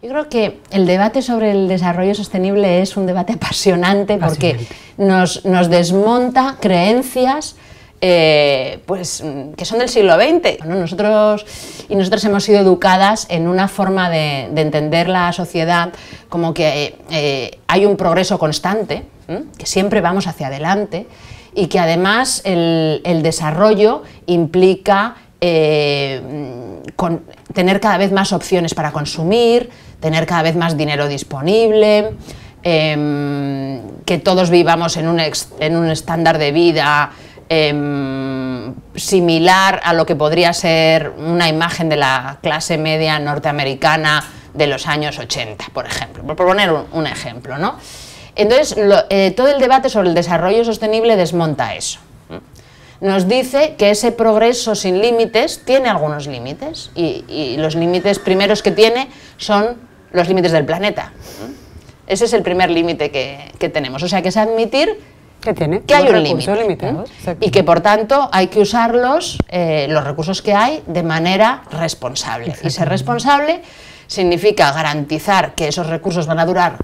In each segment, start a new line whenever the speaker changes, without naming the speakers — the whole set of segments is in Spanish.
Yo creo que el debate sobre el desarrollo sostenible es un debate apasionante porque Nos, desmonta creencias eh, pues, que son del siglo XX. Nosotros y nosotras hemos sido educadas en una forma de, entender la sociedad como que eh, hay un progreso constante, que siempre vamos hacia adelante y que además el, desarrollo implica eh, tener cada vez más opciones para consumir, tener cada vez más dinero disponible, em, que todos vivamos en un, estándar de vida em, similar a lo que podría ser una imagen de la clase media norteamericana de los años 80, por ejemplo, por poner un, ejemplo. ¿no? Entonces, eh, todo el debate sobre el desarrollo sostenible desmonta eso nos dice que ese progreso sin límites tiene algunos límites y, los límites primeros que tiene son los límites del planeta. Ese es el primer límite que, tenemos. O sea, que es admitir que, tiene? que hay un límite ¿eh? y que por tanto hay que usarlos, eh, los recursos que hay, de manera responsable. Y ser responsable significa garantizar que esos recursos van a durar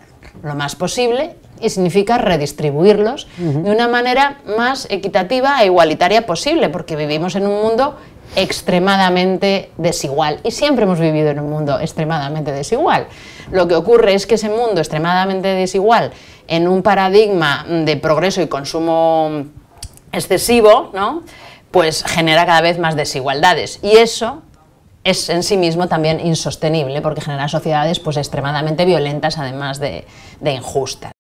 lo más posible, y significa redistribuirlos de una manera más equitativa e igualitaria posible, porque vivimos en un mundo extremadamente desigual y siempre hemos vivido en un mundo extremadamente desigual. Lo que ocurre es que ese mundo extremadamente desigual en un paradigma de progreso y consumo excesivo, ¿no? pues genera cada vez más desigualdades y eso es en sí mismo también insostenible porque genera sociedades pues extremadamente violentas además de injustas.